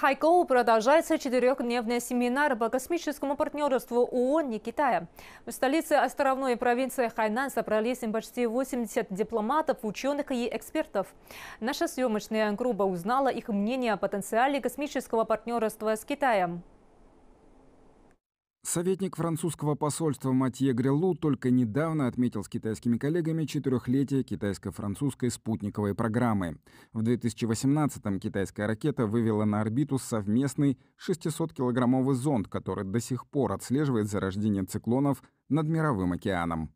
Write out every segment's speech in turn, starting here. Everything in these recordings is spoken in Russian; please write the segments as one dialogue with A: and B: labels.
A: Хайкоу продолжается четырехдневный семинар по космическому партнерству ООН и Китая. В столице островной провинции Хайнань собрались почти 80 дипломатов, ученых и экспертов. Наша съемочная группа узнала их мнение о потенциале космического партнерства с Китаем.
B: Советник французского посольства Матье Грелу только недавно отметил с китайскими коллегами четырехлетие китайско-французской спутниковой программы. В 2018-м китайская ракета вывела на орбиту совместный 600-килограммовый зонд, который до сих пор отслеживает зарождение циклонов над Мировым океаном.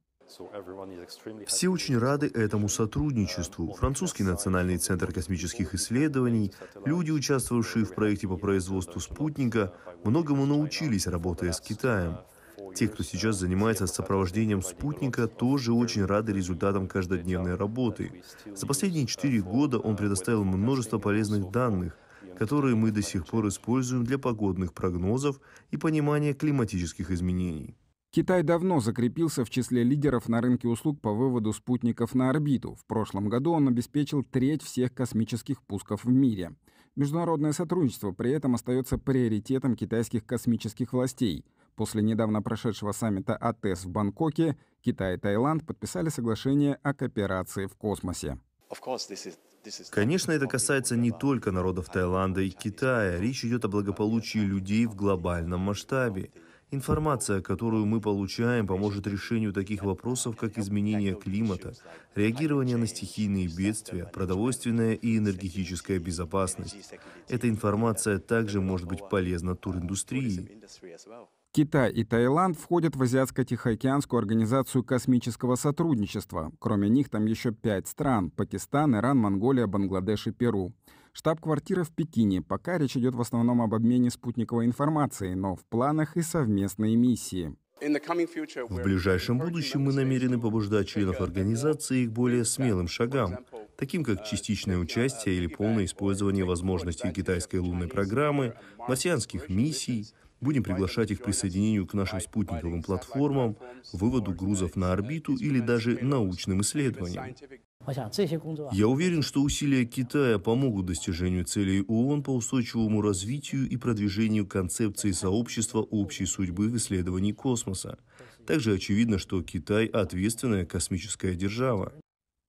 A: Все очень рады этому сотрудничеству. Uh, Французский национальный центр космических исследований, люди, участвовавшие в проекте по производству спутника, многому научились, работая с uh, Китаем. Те, кто сейчас uh, занимается сопровождением спутника, тоже очень рады результатам каждодневной работы. За последние четыре года он предоставил множество полезных данных, которые мы до сих пор используем для погодных прогнозов и понимания климатических
B: изменений. Китай давно закрепился в числе лидеров на рынке услуг по выводу спутников на орбиту. В прошлом году он обеспечил треть всех космических пусков в мире. Международное сотрудничество при этом остается приоритетом китайских космических властей. После недавно прошедшего саммита АТЭС в Бангкоке Китай и Таиланд подписали соглашение о кооперации
A: в космосе. Конечно, это касается не только народов Таиланда и Китая. Речь идет о благополучии людей в глобальном масштабе. Информация, которую мы получаем, поможет решению таких вопросов, как изменение климата, реагирование на стихийные бедствия, продовольственная и энергетическая безопасность. Эта информация также может быть полезна туриндустрии. Китай
B: и Таиланд входят в Азиатско-Тихоокеанскую организацию космического сотрудничества. Кроме них там еще пять стран – Пакистан, Иран, Монголия, Бангладеш и Перу. Штаб-квартира в Пекине. Пока речь идет в основном об обмене спутниковой информацией, но в планах и совместные миссии. В
A: ближайшем будущем мы намерены побуждать членов организации к более смелым шагам, таким как частичное участие или полное использование возможностей китайской лунной программы, марсианских миссий, Будем приглашать их к присоединению к нашим спутниковым платформам, выводу грузов на орбиту или даже научным исследованиям. Я уверен, что усилия Китая помогут достижению целей ООН по устойчивому развитию и продвижению концепции сообщества общей судьбы в исследовании космоса. Также очевидно, что Китай – ответственная космическая держава.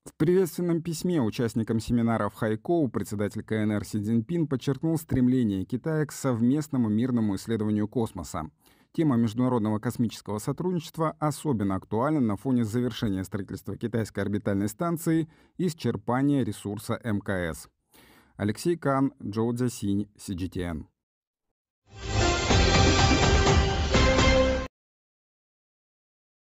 B: В приветственном письме участникам семинаров Хайкоу председатель КНР Си Цзиньпин подчеркнул стремление Китая к совместному мирному исследованию космоса. Тема международного космического сотрудничества особенно актуальна на фоне завершения строительства китайской орбитальной станции и исчерпания ресурса МКС. Алексей Кан, Джоу Цзясинь, CGTN.